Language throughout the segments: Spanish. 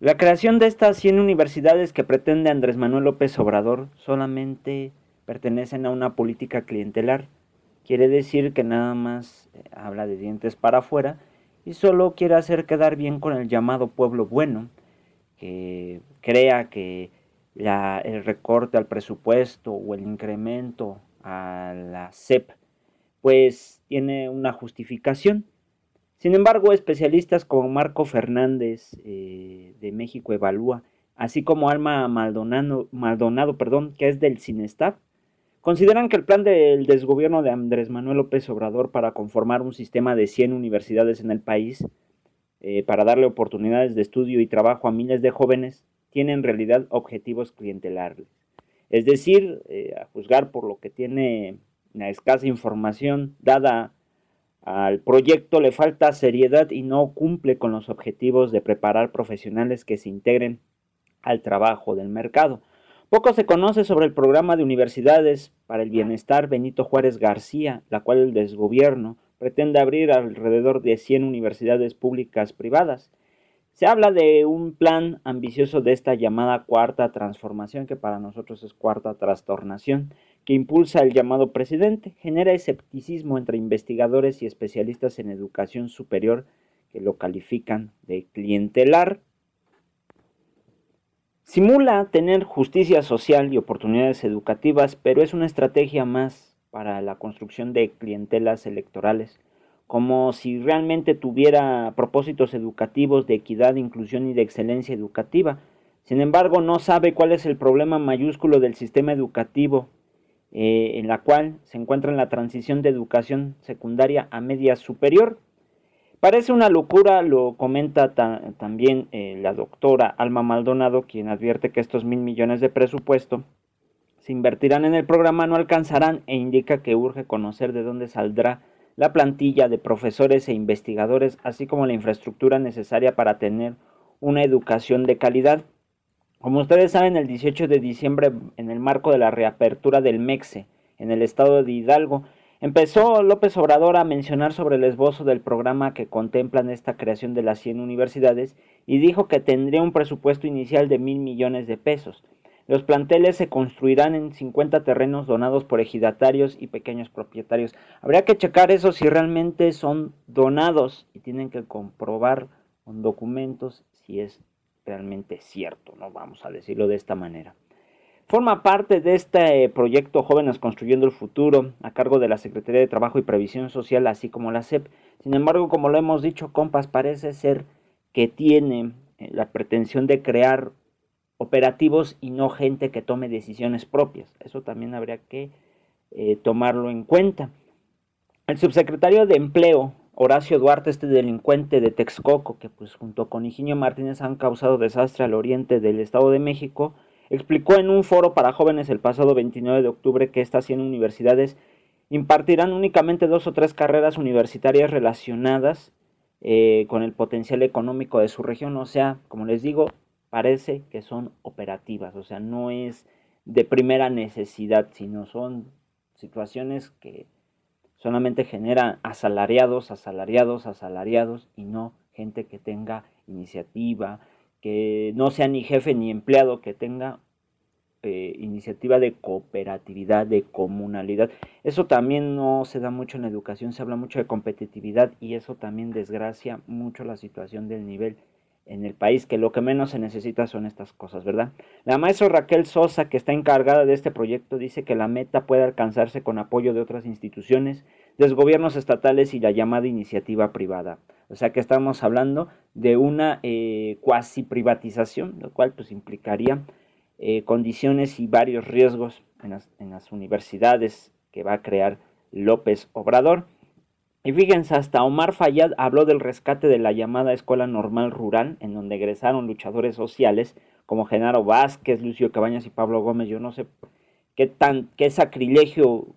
La creación de estas 100 universidades que pretende Andrés Manuel López Obrador solamente pertenecen a una política clientelar. Quiere decir que nada más eh, habla de dientes para afuera y solo quiere hacer quedar bien con el llamado pueblo bueno, que crea que el recorte al presupuesto o el incremento a la CEP pues tiene una justificación. Sin embargo, especialistas como Marco Fernández eh, de México Evalúa, así como Alma Maldonado, Maldonado perdón, que es del CINESTAF, consideran que el plan del desgobierno de Andrés Manuel López Obrador para conformar un sistema de 100 universidades en el país, eh, para darle oportunidades de estudio y trabajo a miles de jóvenes, tiene en realidad objetivos clientelares. Es decir, eh, a juzgar por lo que tiene la escasa información dada al proyecto le falta seriedad y no cumple con los objetivos de preparar profesionales que se integren al trabajo del mercado. Poco se conoce sobre el programa de universidades para el bienestar Benito Juárez García, la cual el desgobierno pretende abrir alrededor de 100 universidades públicas privadas. Se habla de un plan ambicioso de esta llamada cuarta transformación, que para nosotros es cuarta trastornación, que impulsa el llamado presidente, genera escepticismo entre investigadores y especialistas en educación superior que lo califican de clientelar. Simula tener justicia social y oportunidades educativas, pero es una estrategia más para la construcción de clientelas electorales como si realmente tuviera propósitos educativos de equidad, inclusión y de excelencia educativa. Sin embargo, no sabe cuál es el problema mayúsculo del sistema educativo, eh, en la cual se encuentra en la transición de educación secundaria a media superior. Parece una locura, lo comenta también eh, la doctora Alma Maldonado, quien advierte que estos mil millones de presupuesto se invertirán en el programa, no alcanzarán e indica que urge conocer de dónde saldrá la plantilla de profesores e investigadores, así como la infraestructura necesaria para tener una educación de calidad. Como ustedes saben, el 18 de diciembre, en el marco de la reapertura del MEXE en el estado de Hidalgo, empezó López Obrador a mencionar sobre el esbozo del programa que contemplan esta creación de las 100 universidades y dijo que tendría un presupuesto inicial de mil millones de pesos. Los planteles se construirán en 50 terrenos donados por ejidatarios y pequeños propietarios. Habría que checar eso si realmente son donados y tienen que comprobar con documentos si es realmente cierto, no vamos a decirlo de esta manera. Forma parte de este eh, proyecto Jóvenes Construyendo el Futuro, a cargo de la Secretaría de Trabajo y Previsión Social, así como la SEP. Sin embargo, como lo hemos dicho, Compas parece ser que tiene eh, la pretensión de crear operativos y no gente que tome decisiones propias. Eso también habría que eh, tomarlo en cuenta. El subsecretario de Empleo, Horacio Duarte, este delincuente de Texcoco, que pues junto con Higinio Martínez han causado desastre al oriente del Estado de México, explicó en un foro para jóvenes el pasado 29 de octubre que estas 100 universidades impartirán únicamente dos o tres carreras universitarias relacionadas eh, con el potencial económico de su región. O sea, como les digo, parece que son operativas, o sea, no es de primera necesidad, sino son situaciones que solamente generan asalariados, asalariados, asalariados y no gente que tenga iniciativa, que no sea ni jefe ni empleado, que tenga eh, iniciativa de cooperatividad, de comunalidad. Eso también no se da mucho en la educación, se habla mucho de competitividad y eso también desgracia mucho la situación del nivel en el país que lo que menos se necesita son estas cosas, ¿verdad? La maestra Raquel Sosa, que está encargada de este proyecto, dice que la meta puede alcanzarse con apoyo de otras instituciones, de los gobiernos estatales y la llamada iniciativa privada. O sea que estamos hablando de una eh, cuasi privatización, lo cual pues implicaría eh, condiciones y varios riesgos en las, en las universidades que va a crear López Obrador. Y fíjense, hasta Omar Fayad habló del rescate de la llamada Escuela Normal Rural, en donde egresaron luchadores sociales como Genaro Vázquez, Lucio Cabañas y Pablo Gómez. Yo no sé qué, tan, qué sacrilegio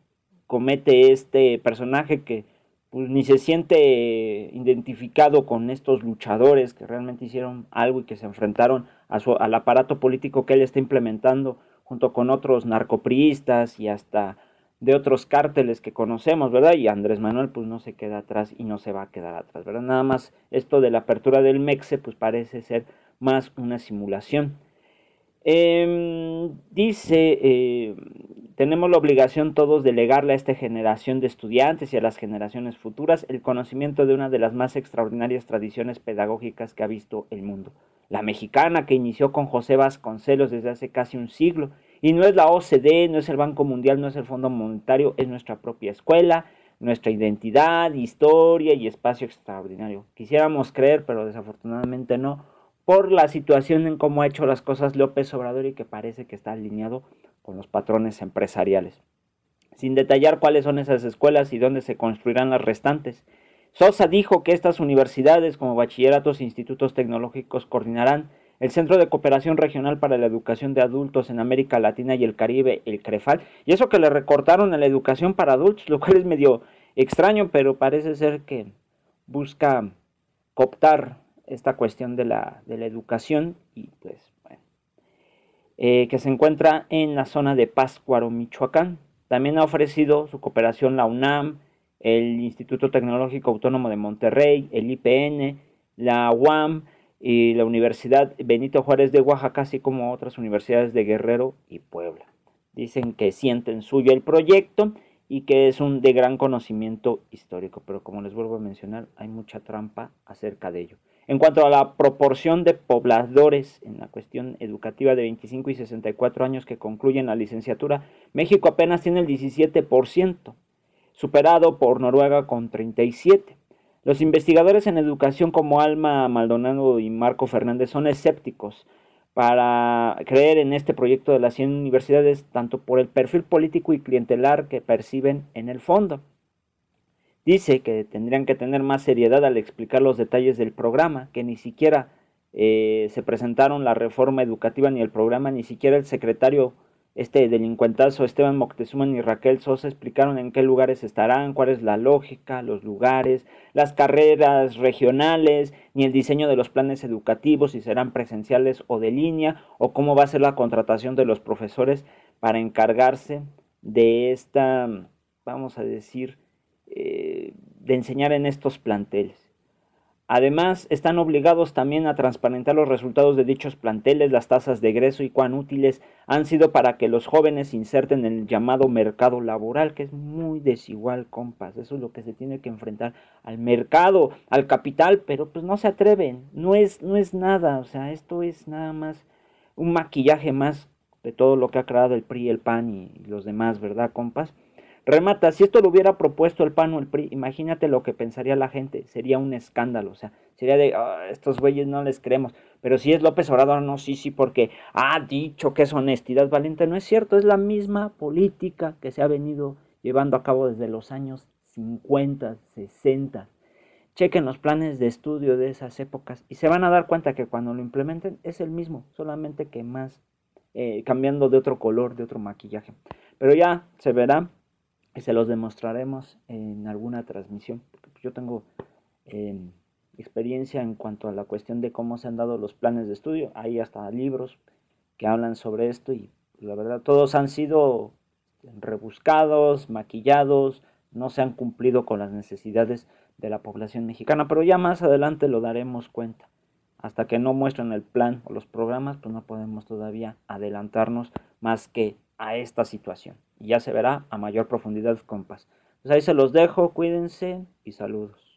comete este personaje que pues, ni se siente identificado con estos luchadores que realmente hicieron algo y que se enfrentaron al aparato político que él está implementando junto con otros narcopriistas y hasta de otros cárteles que conocemos, ¿verdad? Y Andrés Manuel pues no se queda atrás y no se va a quedar atrás, ¿verdad? Nada más esto de la apertura del MEXE pues parece ser más una simulación. Em, dice, eh, tenemos la obligación todos de legarle a esta generación de estudiantes y a las generaciones futuras el conocimiento de una de las más extraordinarias tradiciones pedagógicas que ha visto el mundo, la mexicana que inició con José Vasconcelos desde hace casi un siglo y no es la OCDE, no es el Banco Mundial, no es el Fondo Monetario, es nuestra propia escuela, nuestra identidad, historia y espacio extraordinario. Quisiéramos creer, pero desafortunadamente no, por la situación en cómo ha hecho las cosas López Obrador y que parece que está alineado con los patrones empresariales. Sin detallar cuáles son esas escuelas y dónde se construirán las restantes. Sosa dijo que estas universidades como bachilleratos e institutos tecnológicos coordinarán el Centro de Cooperación Regional para la Educación de Adultos en América Latina y el Caribe, el CREFAL, y eso que le recortaron en la educación para adultos, lo cual es medio extraño, pero parece ser que busca cooptar esta cuestión de la, educación y pues bueno, eh, que se encuentra en la zona de Pátzcuaro, Michoacán. También ha ofrecido su cooperación la UNAM, el Instituto Tecnológico Autónomo de Monterrey, el IPN, la UAM, y la Universidad Benito Juárez de Oaxaca, así como otras universidades de Guerrero y Puebla. Dicen que sienten suyo el proyecto y que es un de gran conocimiento histórico, pero como les vuelvo a mencionar, hay mucha trampa acerca de ello. En cuanto a la proporción de pobladores en la cuestión educativa de 25 y 64 años que concluyen la licenciatura, México apenas tiene el 17%, superado por Noruega con 37. Los investigadores en educación como Alma Maldonado y Marco Fernández son escépticos para creer en este proyecto de las 100 universidades, tanto por el perfil político y clientelar que perciben en el fondo. Dice que tendrían que tener más seriedad al explicar los detalles del programa, que ni siquiera eh, se presentaron la reforma educativa ni el programa, ni siquiera el secretario este delincuentazo Esteban Moctezuma y Raquel Sosa explicaron en qué lugares estarán, cuál es la lógica, los lugares, las carreras regionales, ni el diseño de los planes educativos, si serán presenciales o de línea, o cómo va a ser la contratación de los profesores para encargarse de esta, vamos a decir, eh, de enseñar en estos planteles. Además, están obligados también a transparentar los resultados de dichos planteles, las tasas de egreso y cuán útiles han sido para que los jóvenes se inserten en el llamado mercado laboral, que es muy desigual, compas. Eso es lo que se tiene que enfrentar al mercado, al capital, pero pues no se atreven, no es, no es nada, o sea, esto es nada más un maquillaje más de todo lo que ha creado el PRI, el PAN y los demás, ¿verdad, compas? Remata, si esto lo hubiera propuesto el PAN o el PRI, imagínate lo que pensaría la gente, sería un escándalo, o sea, sería de, ah, estos güeyes no les creemos, pero si es López Obrador, no, sí, sí, porque ha dicho que es honestidad valiente, no es cierto, es la misma política que se ha venido llevando a cabo desde los años 50, 60. Chequen los planes de estudio de esas épocas y se van a dar cuenta que cuando lo implementen es el mismo, solamente que más, eh, cambiando de otro color, de otro maquillaje. Pero ya se verá y se los demostraremos en alguna transmisión. Pues, yo tengo em, experiencia en cuanto a la cuestión de cómo se han dado los planes de estudio. Hay hasta libros que hablan sobre esto y pues, la verdad todos han sido rebuscados, maquillados, no se han cumplido con las necesidades de la población mexicana, pero ya más adelante lo daremos cuenta. Hasta que no muestren el plan o los programas, pues no podemos todavía adelantarnos más que a esta situación y ya se verá a mayor profundidad, compas. Pues ahí se los dejo, cuídense y saludos.